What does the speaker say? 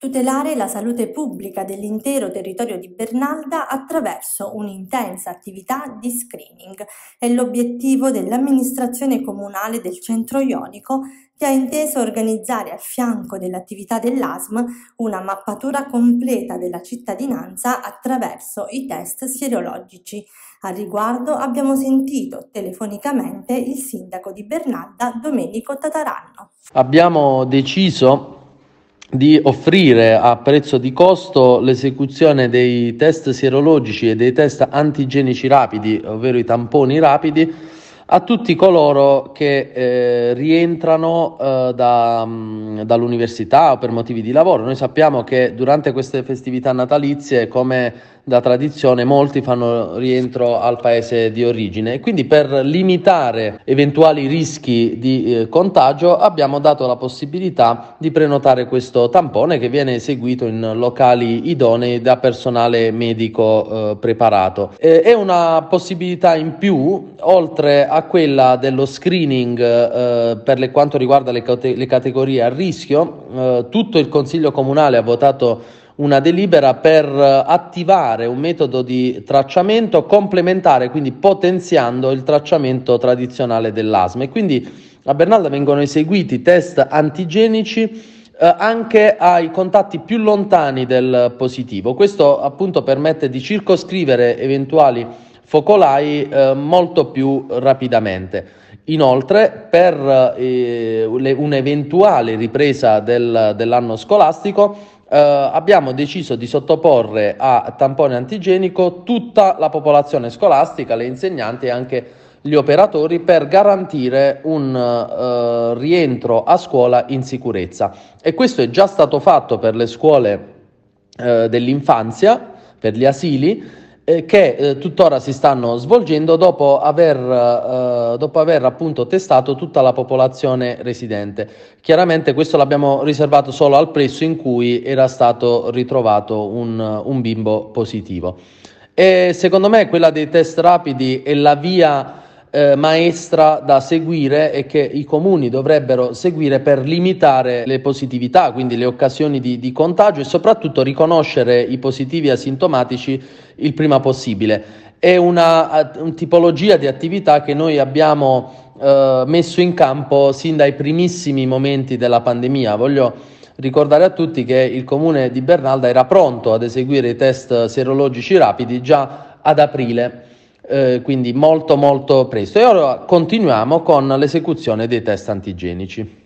tutelare la salute pubblica dell'intero territorio di Bernalda attraverso un'intensa attività di screening. È l'obiettivo dell'amministrazione comunale del centro ionico che ha inteso organizzare a fianco dell'attività dell'ASM una mappatura completa della cittadinanza attraverso i test sierologici. Al riguardo abbiamo sentito telefonicamente il sindaco di Bernalda, Domenico Tataranno. Abbiamo deciso di offrire a prezzo di costo l'esecuzione dei test sierologici e dei test antigenici rapidi, ovvero i tamponi rapidi, a tutti coloro che eh, rientrano eh, da, mm, dall'università o per motivi di lavoro. Noi sappiamo che durante queste festività natalizie, come da tradizione molti fanno rientro al paese di origine quindi per limitare eventuali rischi di eh, contagio abbiamo dato la possibilità di prenotare questo tampone che viene eseguito in locali idonei da personale medico eh, preparato. Eh, è una possibilità in più oltre a quella dello screening eh, per quanto riguarda le, cate- le, categorie a rischio eh, tutto il consiglio comunale ha votato una delibera per eh, attivare un metodo di tracciamento complementare, quindi potenziando il tracciamento tradizionale dell'asma. E quindi a Bernalda vengono eseguiti test antigenici eh, anche ai contatti più lontani del positivo. Questo appunto permette di circoscrivere eventuali focolai eh, molto più rapidamente. Inoltre, per eh, le, un'eventuale ripresa del, dell'anno scolastico, eh, abbiamo deciso di sottoporre a tampone antigenico tutta la popolazione scolastica, le insegnanti e anche gli operatori per garantire un eh, rientro a scuola in sicurezza. E questo è già stato fatto per le scuole eh, dell'infanzia, per gli asili eh, che eh, tuttora si stanno svolgendo dopo aver, eh, dopo aver appunto testato tutta la popolazione residente. Chiaramente questo l'abbiamo riservato solo al presso in cui era stato ritrovato un, un bimbo positivo. E secondo me quella dei test rapidi è la via eh, maestra da seguire e che i comuni dovrebbero seguire per limitare le positività, quindi le occasioni di, di contagio e soprattutto riconoscere i positivi asintomatici il prima possibile. È una, eh, una tipologia di attività che noi abbiamo eh, messo in campo sin dai primissimi momenti della pandemia. Voglio ricordare a tutti che il comune di Bernalda era pronto ad eseguire i test serologici rapidi già ad aprile eh, quindi molto molto presto. E ora continuiamo con l'esecuzione dei test antigenici.